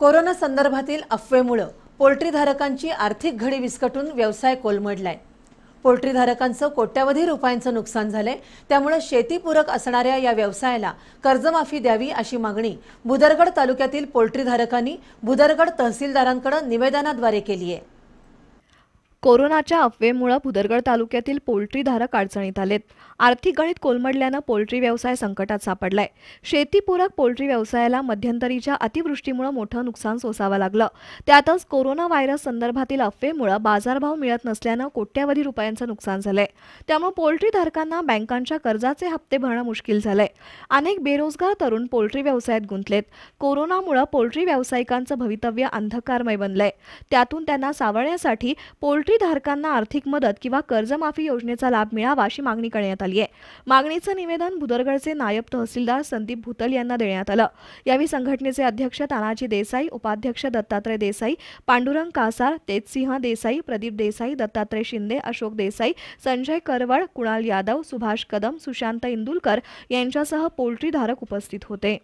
corona संदर्भातील अफवेमुळं पोल्ट्रीधारकांची आर्थिक घडी विस्कटून व्यवसाय कोलमडलाय पोल्ट्रीधारकांचं कोट्यावधी रुपयांचं नुकसान झालंय त्यामुळे शेतीपूरक असणाऱ्या या व्यवसायाला कर्जमाफी द्यावी अशी मागणी बुदरगड तालुक्यातील पोल्ट्रीधारकांनी बुदरगड तहसीलदारांकडे निवेदनाद्वारे केली आहे कोरोनाच्या अफवेमुळे भुदरगड तालुक्यातील पोल्ट्रीधारक अडचणीत आलेत आर्थिक गणित कोलमडल्यानं पोल्ट्री व्यवसाय संकटात सापडलाय शेतीपूरक पोल्ट्री व्यवसायाला मध्यंतरीच्या अतिवृष्टीमुळे मोठं नुकसान सोसावं लागलं त्यातच कोरोना व्हायरस संदर्भातील अफवेमुळे बाजारभाव मिळत नसल्यानं कोट्यावधी रुपयांचं नुकसान झालंय त्यामुळे पोल्ट्रीधारकांना बँकांच्या कर्जाचे हप्ते भरणं मुश्किल झालंय अनेक बेरोजगार तरुण पोल्ट्री व्यवसायात गुंतलेत कोरोनामुळे पोल्ट्री व्यावसायिकांचं भवितव्य अंधकारमय बनलंय त्यातून त्यांना सावळण्यासाठी पोल्ट्री धारकांना आर्थिक मदत किंवा कर्जमाफी योजनेचा लाभ मिळावा अशी मागणी करण्यात आली आहे मागणीचं निवेदन भुदरगडचे नायब तहसीलदार संदीप भूतल यांना देण्यात आलं यावेळी संघटनेचे अध्यक्ष तानाजी देसाई उपाध्यक्ष दत्तात्रय देसाई पांडुरंग कासार तेजसिंह देसाई प्रदीप देसाई दत्तात्रय शिंदे अशोक देसाई संजय करवळ कुणाल यादव सुभाष कदम सुशांत इंदुलकर यांच्यासह पोल्ट्रीधारक उपस्थित होते